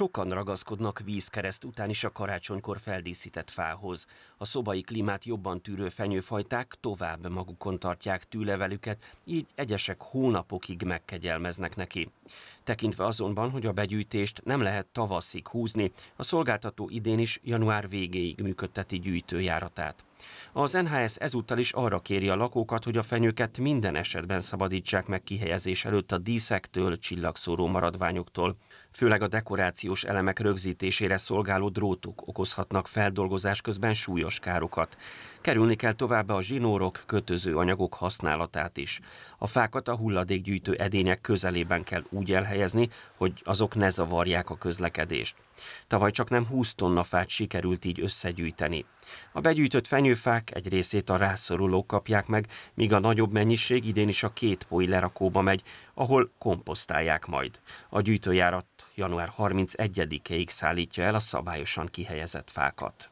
Sokan ragaszkodnak vízkereszt után is a karácsonykor feldíszített fához. A szobai klímát jobban tűrő fenyőfajták tovább magukon tartják tűlevelüket, így egyesek hónapokig megkegyelmeznek neki. Tekintve azonban, hogy a begyűjtést nem lehet tavaszig húzni, a szolgáltató idén is január végéig működteti gyűjtőjáratát. Az NHS ezúttal is arra kéri a lakókat, hogy a fenyőket minden esetben szabadítsák meg kihelyezés előtt a díszektől, csillagszóró maradványoktól. Főleg a dekorációs elemek rögzítésére szolgáló drótok okozhatnak feldolgozás közben súlyos károkat. Kerülni kell továbbá a zsinórok, kötöző anyagok használatát is. A fákat a hulladékgyűjtő edények közelében kell úgy elhelyezni, helyezni, hogy azok ne zavarják a közlekedést. Tavaly csak nem 20 tonna fát sikerült így összegyűjteni. A begyűjtött fenyőfák egy részét a rászorulók kapják meg, míg a nagyobb mennyiség idén is a két poi lerakóba megy, ahol komposztálják majd. A gyűjtőjárat január 31-ig szállítja el a szabályosan kihelyezett fákat.